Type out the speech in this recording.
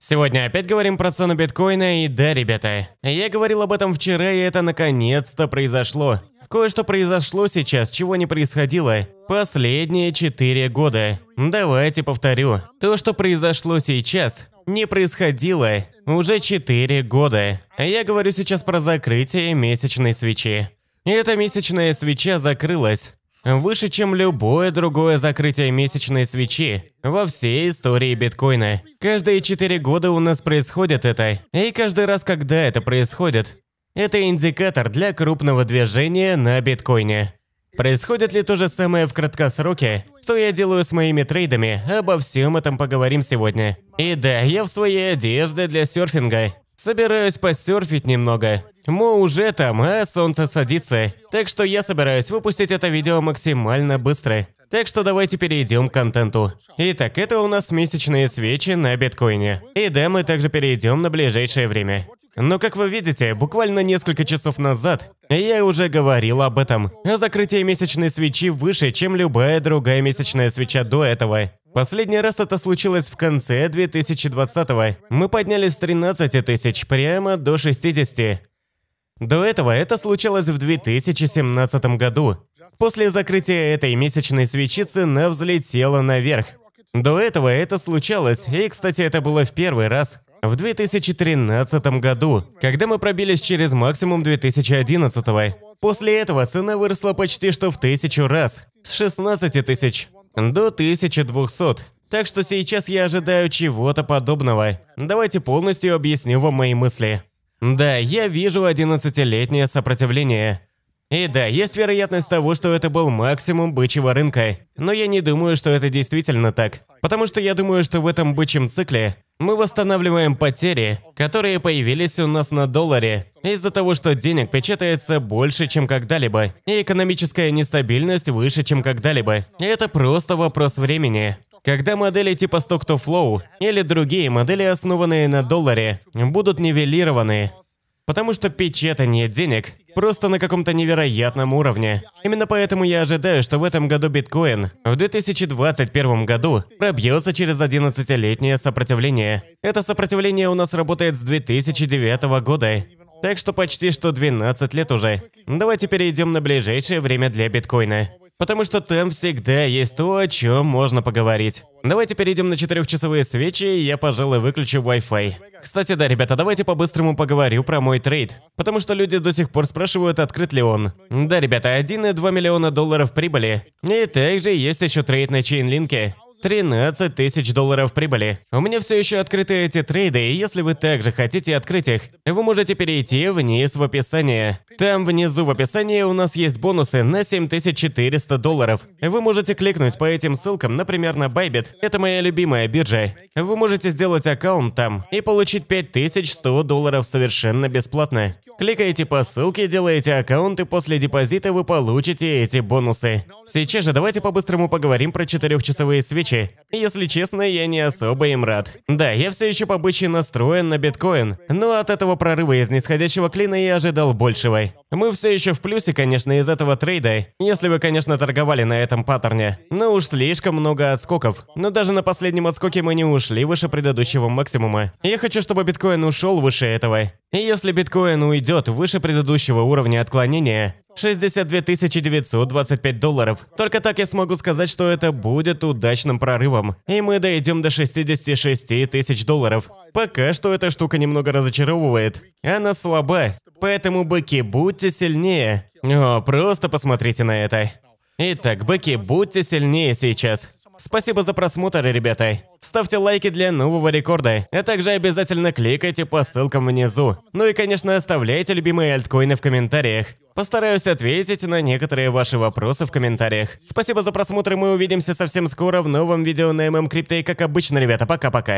Сегодня опять говорим про цену биткоина, и да, ребята, я говорил об этом вчера, и это наконец-то произошло. Кое-что произошло сейчас, чего не происходило. Последние 4 года. Давайте повторю. То, что произошло сейчас, не происходило уже 4 года. Я говорю сейчас про закрытие месячной свечи. И Эта месячная свеча закрылась. Выше, чем любое другое закрытие месячной свечи во всей истории биткоина. Каждые 4 года у нас происходит это. И каждый раз, когда это происходит, это индикатор для крупного движения на биткоине. Происходит ли то же самое в краткосроке? Что я делаю с моими трейдами? Обо всем этом поговорим сегодня. И да, я в своей одежде для серфинга. Собираюсь посерфить немного. Мо уже там, а солнце садится. Так что я собираюсь выпустить это видео максимально быстро. Так что давайте перейдем к контенту. Итак, это у нас месячные свечи на биткоине. И да, мы также перейдем на ближайшее время. Но как вы видите, буквально несколько часов назад я уже говорил об этом. Закрытие месячной свечи выше, чем любая другая месячная свеча до этого. Последний раз это случилось в конце 2020-го. Мы поднялись с 13 тысяч прямо до 60. До этого это случалось в 2017 году. После закрытия этой месячной свечицы цена взлетела наверх. До этого это случалось, и, кстати, это было в первый раз. В 2013 году, когда мы пробились через максимум 2011 -го. После этого цена выросла почти что в тысячу раз, с 16 тысяч до 1200. Так что сейчас я ожидаю чего-то подобного. Давайте полностью объясню вам мои мысли. Да, я вижу 11-летнее сопротивление. И да, есть вероятность того, что это был максимум бычьего рынка. Но я не думаю, что это действительно так. Потому что я думаю, что в этом бычьем цикле мы восстанавливаем потери, которые появились у нас на долларе из-за того, что денег печатается больше, чем когда-либо, и экономическая нестабильность выше, чем когда-либо. Это просто вопрос времени. Когда модели типа Stock to Flow или другие модели, основанные на долларе, будут нивелированы, Потому что печатание денег просто на каком-то невероятном уровне. Именно поэтому я ожидаю, что в этом году биткоин в 2021 году пробьется через 11-летнее сопротивление. Это сопротивление у нас работает с 2009 года. Так что почти что 12 лет уже. Давайте перейдем на ближайшее время для биткоина. Потому что там всегда есть то, о чем можно поговорить. Давайте перейдем на четырехчасовые свечи, и я, пожалуй, выключу Wi-Fi. Кстати, да, ребята, давайте по-быстрому поговорю про мой трейд. Потому что люди до сих пор спрашивают, открыт ли он. Да, ребята, 1,2 миллиона долларов прибыли. И также есть еще трейд на Чейнлинке. 13 тысяч долларов прибыли. У меня все еще открыты эти трейды, и если вы также хотите открыть их, вы можете перейти вниз в описание. Там внизу в описании у нас есть бонусы на 7400 долларов. Вы можете кликнуть по этим ссылкам, например, на Bybit. Это моя любимая биржа. Вы можете сделать аккаунт там и получить 5100 долларов совершенно бесплатно. Кликаете по ссылке, делаете аккаунт и после депозита вы получите эти бонусы. Сейчас же давайте по-быстрому поговорим про четырехчасовые свечи. Если честно, я не особо им рад. Да, я все еще побычьи настроен на биткоин, но от этого прорыва из нисходящего клина я ожидал большего. Мы все еще в плюсе, конечно, из этого трейда, если вы, конечно, торговали на этом паттерне. Но уж слишком много отскоков. Но даже на последнем отскоке мы не ушли выше предыдущего максимума. Я хочу, чтобы биткоин ушел выше этого. И если биткоин уйдет выше предыдущего уровня отклонения, 62 925 долларов, только так я смогу сказать, что это будет удачным прорывом. И мы дойдем до 66 тысяч долларов. Пока что эта штука немного разочаровывает. Она слаба, поэтому, быки, будьте сильнее. О, просто посмотрите на это. Итак, быки, будьте сильнее сейчас. Спасибо за просмотр, ребята. Ставьте лайки для нового рекорда, а также обязательно кликайте по ссылкам внизу. Ну и, конечно, оставляйте любимые альткоины в комментариях. Постараюсь ответить на некоторые ваши вопросы в комментариях. Спасибо за просмотр, и мы увидимся совсем скоро в новом видео на ММ Крипте. И как обычно, ребята, пока-пока.